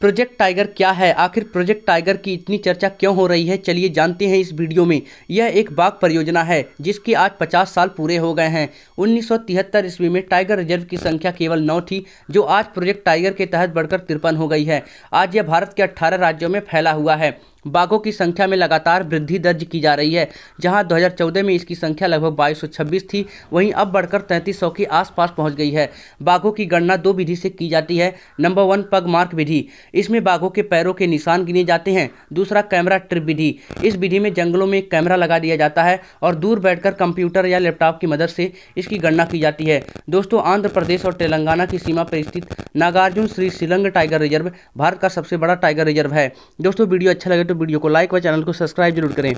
project tiger क्या है आखिर प्रोजेक्ट टाइगर की इतनी चर्चा क्यों हो रही है चलिए जानते हैं इस वीडियो में यह एक बाघ परियोजना है जिसकी आज 50 साल पूरे हो गए हैं 1973 ईस्वी में टाइगर रिजर्व की संख्या केवल नौ थी जो आज प्रोजेक्ट टाइगर के तहत बढ़कर तिरपन हो गई है आज यह भारत के अट्ठारह राज्यों में फैला हुआ है बाघों की संख्या में लगातार वृद्धि दर्ज की जा रही है जहां 2014 में इसकी संख्या लगभग 2226 थी वहीं अब बढ़कर 3300 के आसपास पहुंच गई है बाघों की गणना दो विधि से की जाती है नंबर वन पग मार्क विधि इसमें बाघों के पैरों के निशान गिने जाते हैं दूसरा कैमरा ट्रिप विधि इस विधि में जंगलों में कैमरा लगा दिया जाता है और दूर बैठकर कंप्यूटर या लैपटॉप की मदद से इसकी गणना की जाती है दोस्तों आंध्र प्रदेश और तेलंगाना की सीमा पर स्थित Nagarjuna Srisailam tiger reserve Bharat का सबसे बड़ा टाइगर रिजर्व है दोस्तों वीडियो अच्छा लगे तो वीडियो को लाइक व चैनल को सब्सक्राइब जरूर करें